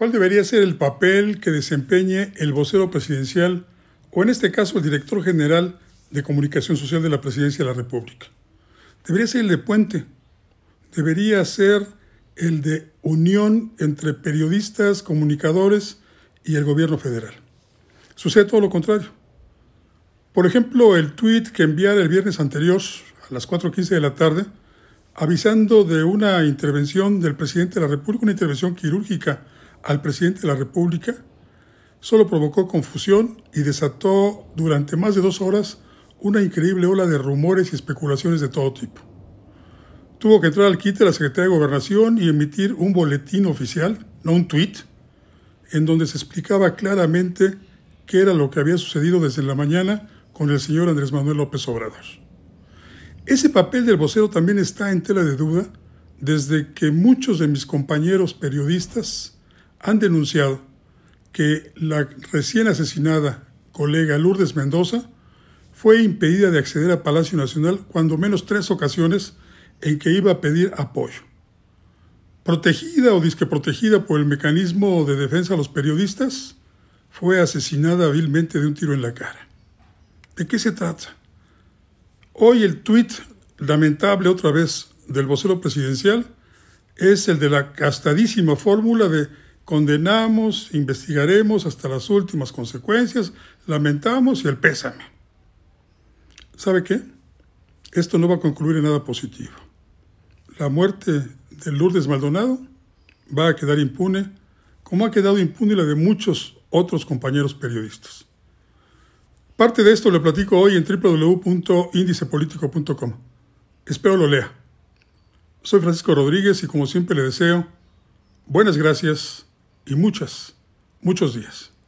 ¿Cuál debería ser el papel que desempeñe el vocero presidencial o en este caso el director general de Comunicación Social de la Presidencia de la República? Debería ser el de puente, debería ser el de unión entre periodistas, comunicadores y el gobierno federal. Sucede todo lo contrario. Por ejemplo, el tweet que enviara el viernes anterior a las 4.15 de la tarde, avisando de una intervención del presidente de la República, una intervención quirúrgica al presidente de la República solo provocó confusión y desató durante más de dos horas una increíble ola de rumores y especulaciones de todo tipo. Tuvo que entrar al quite la Secretaría de Gobernación y emitir un boletín oficial, no un tuit, en donde se explicaba claramente qué era lo que había sucedido desde la mañana con el señor Andrés Manuel López Obrador. Ese papel del vocero también está en tela de duda desde que muchos de mis compañeros periodistas han denunciado que la recién asesinada colega Lourdes Mendoza fue impedida de acceder a Palacio Nacional cuando menos tres ocasiones en que iba a pedir apoyo. Protegida o disque protegida por el mecanismo de defensa a los periodistas, fue asesinada vilmente de un tiro en la cara. ¿De qué se trata? Hoy el tuit lamentable otra vez del vocero presidencial es el de la castadísima fórmula de Condenamos, investigaremos hasta las últimas consecuencias, lamentamos y el pésame. ¿Sabe qué? Esto no va a concluir en nada positivo. La muerte de Lourdes Maldonado va a quedar impune, como ha quedado impune la de muchos otros compañeros periodistas. Parte de esto lo platico hoy en www.indicepolitico.com. Espero lo lea. Soy Francisco Rodríguez y como siempre le deseo buenas gracias y muchas, muchos días.